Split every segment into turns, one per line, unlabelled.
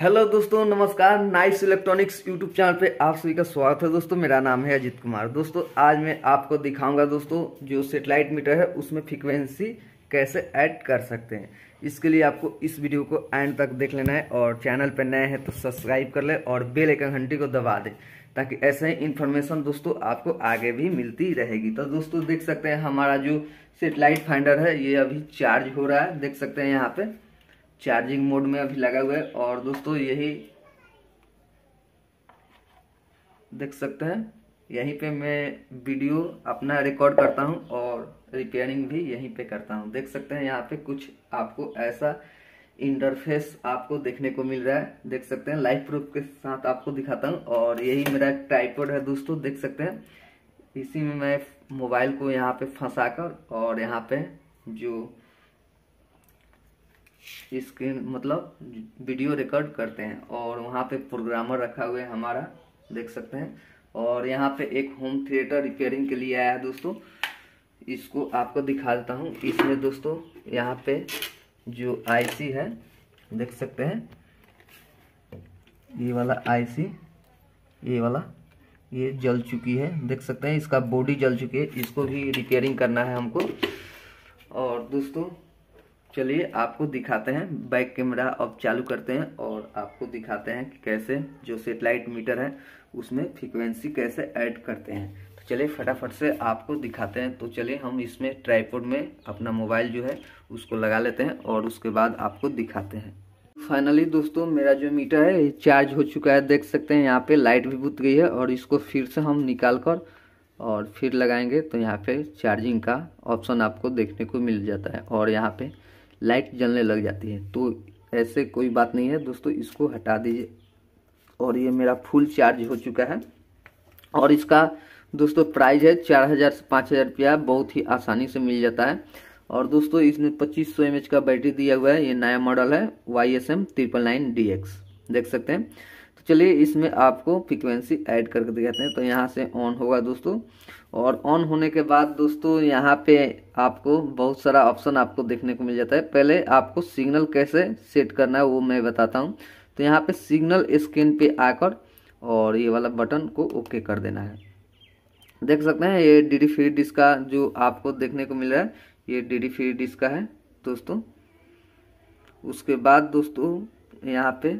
hello दोस्तों नमस्कार nice electronics YouTube channel पे आप सभी का स्वागत है दोस्तों मेरा नाम है अजित कुमार दोस्तों आज मैं आपको दिखाऊंगा दोस्तों जो सेटेलाइट मीटर है उसमें फ्रिक्वेंसी कैसे ऐड कर सकते हैं इसके लिए आपको इस वीडियो को एंड तक देख लेना है और चैनल पर नए हैं तो सब्सक्राइब कर लें और बेल एक घंटी को दबा दें ताकि ऐसे ही इन्फॉर्मेशन दोस्तों आपको आगे भी मिलती रहेगी तो दोस्तों देख सकते हैं हमारा जो सेटेलाइट फाइंडर है ये अभी चार्ज हो रहा है देख सकते हैं यहाँ पर चार्जिंग मोड में अभी लगा हुआ है और दोस्तों यही देख सकते हैं यहीं पे मैं वीडियो अपना रिकॉर्ड करता हूँ और रिपेयरिंग भी यहीं पे करता हूँ देख सकते हैं यहाँ पे कुछ आपको ऐसा इंटरफेस आपको देखने को मिल रहा है देख सकते हैं लाइव प्रूफ के साथ आपको दिखाता हूँ और यही मेरा ट्राईपोड है दोस्तों देख सकते हैं इसी में मैं मोबाइल को यहाँ पे फंसा कर और यहाँ पे जो स्क्रीन मतलब वीडियो रिकॉर्ड करते हैं और वहाँ पे प्रोग्रामर रखा हुआ है हमारा देख सकते हैं और यहाँ पे एक होम थिएटर रिपेयरिंग के लिए आया है दोस्तों इसको आपको दिखा देता हूँ इसमें दोस्तों यहाँ पे जो आईसी है देख सकते हैं ये वाला आईसी ये वाला ये जल चुकी है देख सकते हैं इसका बॉडी जल चुकी है इसको भी रिपेयरिंग करना है हमको और दोस्तों चलिए आपको दिखाते हैं बैक कैमरा अब चालू करते हैं और आपको दिखाते हैं कि कैसे जो सेटेलाइट मीटर है उसमें फ्रिक्वेंसी कैसे ऐड करते हैं तो चलिए फटाफट से आपको दिखाते हैं तो चलिए हम इसमें ट्राईपोड में अपना मोबाइल जो है उसको लगा लेते हैं और उसके बाद आपको दिखाते हैं फाइनली दोस्तों मेरा जो मीटर है ये चार्ज हो चुका है देख सकते हैं यहाँ पे लाइट भी बुत गई है और इसको फिर से हम निकाल कर और फिर लगाएंगे तो यहाँ पे चार्जिंग का ऑप्शन आपको देखने को मिल जाता है और यहाँ पे लाइट जलने लग जाती है तो ऐसे कोई बात नहीं है दोस्तों इसको हटा दीजिए और ये मेरा फुल चार्ज हो चुका है और इसका दोस्तों प्राइस है चार हज़ार से पाँच हज़ार रुपया बहुत ही आसानी से मिल जाता है और दोस्तों इसने पच्चीस सौ एम का बैटरी दिया हुआ है ये नया मॉडल है Y S M triple nine D X देख सकते हैं चलिए इसमें आपको फ्रिक्वेंसी ऐड करके दिखाते हैं तो यहाँ से ऑन होगा दोस्तों और ऑन होने के बाद दोस्तों यहाँ पे आपको बहुत सारा ऑप्शन आपको देखने को मिल जाता है पहले आपको सिग्नल कैसे सेट करना है वो मैं बताता हूँ तो यहाँ पे सिग्नल स्क्रीन पे आकर और ये वाला बटन को ओके कर देना है देख सकते हैं ये डी डी फ्री डिस्क का जो आपको देखने को मिल रहा है ये डी डी फ्री डिस्क का है दोस्तों उसके बाद दोस्तों यहाँ पे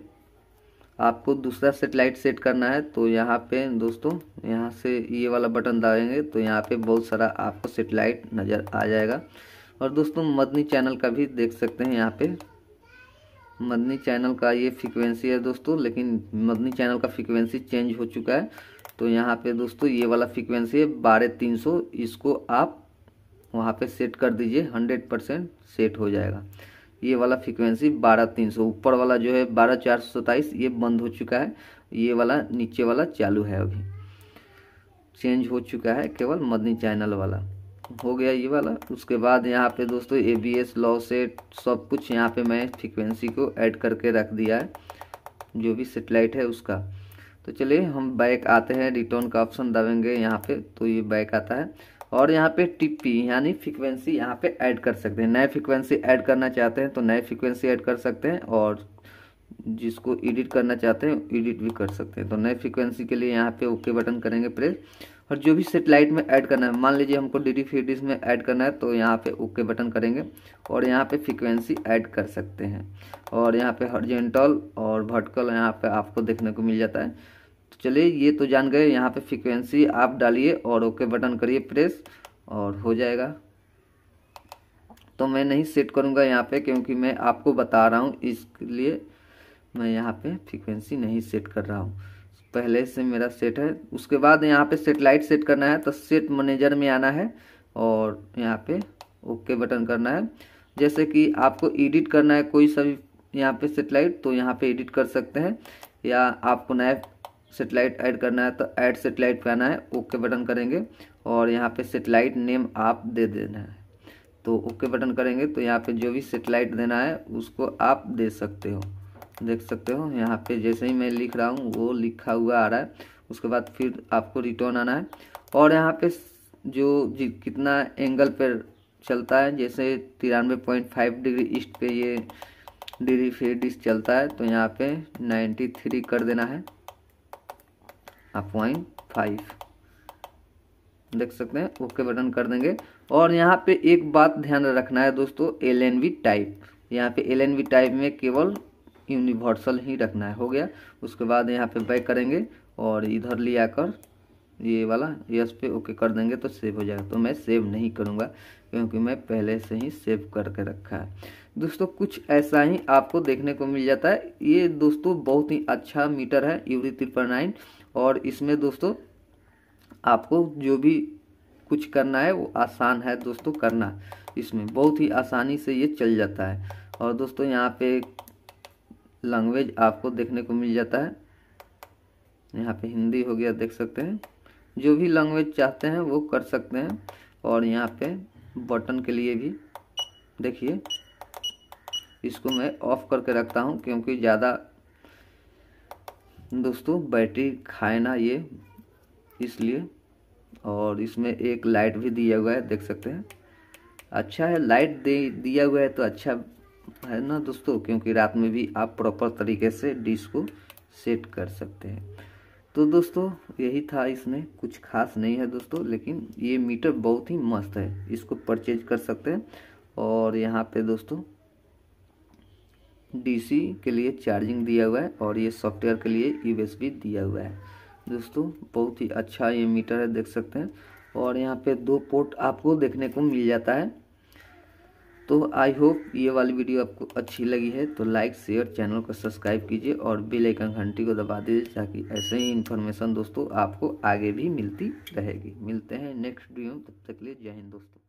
आपको दूसरा सेटेलाइट सेट करना है तो यहाँ पे दोस्तों यहाँ से ये वाला बटन दबाएंगे तो यहाँ पे बहुत सारा आपको सेटेलाइट नज़र आ जाएगा और दोस्तों मदनी चैनल का भी देख सकते हैं यहाँ पे मदनी चैनल का ये फ्रिक्वेंसी है दोस्तों लेकिन मदनी चैनल का फ्रिक्वेंसी चेंज हो चुका है तो यहाँ पर दोस्तों ये वाला फ्रिक्वेंसी है बारह तीन सौ इसको आप वहाँ पर सेट कर दीजिए हंड्रेड परसेंट सेट हो जाएगा ये वाला फ्रिक्वेंसी बारह तीन सौ ऊपर वाला जो है बारह चार सौ सताइस ये बंद हो चुका है ये वाला नीचे वाला चालू है अभी चेंज हो चुका है केवल मदनी चैनल वाला हो गया ये वाला उसके बाद यहाँ पे दोस्तों A B S law set सब कुछ यहाँ पे मैं फ्रिक्वेंसी को ऐड करके रख दिया है जो भी सेटेलाइट है उसका तो चलिए हम बैक आते हैं रिटर्न का ऑप्शन दबेंगे यहाँ पे तो ये बैक आता है और यहाँ पे टीपी यानी फ्रिक्वेंसी यहाँ पे ऐड कर सकते हैं नए फ्रिक्वेंसी ऐड करना चाहते हैं तो नए फ्रिक्वेंसी ऐड कर सकते हैं और जिसको एडिट करना चाहते हैं एडिट भी कर सकते हैं तो नए फ्रिक्वेंसी के लिए यहाँ पे ओके बटन करेंगे प्रेस और जो भी सेटेलाइट में ऐड करना है मान लीजिए हमको डी डी फीडीज में ऐड करना है तो यहाँ पे ओके बटन करेंगे और यहाँ पे फ्रिक्वेंसी ऐड कर सकते हैं और यहाँ पे हॉर्जेंटल और वर्टिकल यहाँ पे आपको देखने को मिल जाता है तो चलिए ये तो जान गए यहाँ पे फ्रिक्वेंसी आप डालिए और ओके बटन करिए प्रेस और हो जाएगा तो मैं नहीं सेट करूँगा यहाँ पे क्योंकि मैं आपको बता रहा हूँ इसलिए मैं यहाँ पे फ्रिक्वेंसी नहीं सेट कर रहा हूँ पहले से मेरा सेट है उसके बाद यहाँ पे सेटेलाइट सेट करना है तो सेट मैनेजर में आना है और यहाँ पे ओके बटन करना है जैसे कि आपको एडिट करना है कोई सभी यहाँ पे सेटेलाइट तो यहाँ पे एडिट कर सकते हैं या आपको नया सेटेलाइट ऐड करना है तो ऐड सेटेलाइट पे आना है ओके बटन करेंगे और यहाँ पे सेटेलाइट नेम आप दे देना है तो ओके बटन करेंगे तो यहाँ पे जो भी सेटेलाइट देना है उसको आप दे सकते हो देख सकते हो यहाँ पे जैसे ही मैं लिख रहा हूँ वो लिखा हुआ आ रहा है उसके बाद फिर आपको रिटर्न आना है और यहाँ पे जो जी कितना एंगल पर चलता है जैसे तिरानवे पॉइंट फाइव डिग्री ईस्ट पे ये डिग्री फेडिस चलता है तो यहाँ पे नाइन्टी थ्री कर देना है पॉइंट फाइव देख सकते हैं ओके बटन कर देंगे और यहाँ पे एक बात ध्यान रखना है दोस्तों एल एन वी टाइप यहाँ पे एल एन वी टाइप में केवल यूनिवर्सल ही रखना है हो गया उसके बाद यहाँ पे बैक करेंगे और इधर ले आकर ये वाला यस पे ओके कर देंगे तो सेव हो जाएगा तो मैं सेव नहीं करूँगा क्योंकि मैं पहले से ही सेव करके रखा है दोस्तों कुछ ऐसा ही आपको देखने को मिल जाता है ये दोस्तों बहुत ही अच्छा मीटर है यूरी त्रिपल नाइन और इसमें दोस्तों आपको जो भी कुछ करना है वो आसान है दोस्तों करना इसमें बहुत ही आसानी से ये चल जाता है और दोस्तों यहाँ पे लैंग्वेज आपको देखने को मिल जाता है यहाँ पे हिंदी हो गया देख सकते हैं जो भी लैंग्वेज चाहते हैं वो कर सकते हैं और यहाँ पे बटन के लिए भी देखिए इसको मैं ऑफ़ करके रखता हूँ क्योंकि ज़्यादा दोस्तों बैटरी खाए ना ये इसलिए और इसमें एक लाइट भी दिया हुआ है देख सकते हैं अच्छा है लाइट दे दिया हुआ है तो अच्छा है ना दोस्तों क्योंकि रात में भी आप प्रॉपर तरीके से डिश को सेट कर सकते हैं तो दोस्तों यही था इसमें कुछ खास नहीं है दोस्तों लेकिन ये मीटर बहुत ही मस्त है इसको परचेज कर सकते हैं और यहाँ पे दोस्तों डीसी के लिए चार्जिंग दिया हुआ है और ये सॉफ्टवेयर के लिए यूएसबी दिया हुआ है दोस्तों बहुत ही अच्छा ये मीटर है देख सकते हैं और यहाँ पे दो पोर्ट आपको देखने को मिल जाता है तो आई होप ये वाली वीडियो आपको अच्छी लगी है तो लाइक शेयर चैनल को सब्सक्राइब कीजिए और बेल आइकन घंटी को दबा दीजिए ताकि ऐसे ही इन्फॉर्मेशन दोस्तों आपको आगे भी मिलती रहेगी मिलते हैं नेक्स्ट वीडियो में तब तक लिए जय हिंद दोस्तों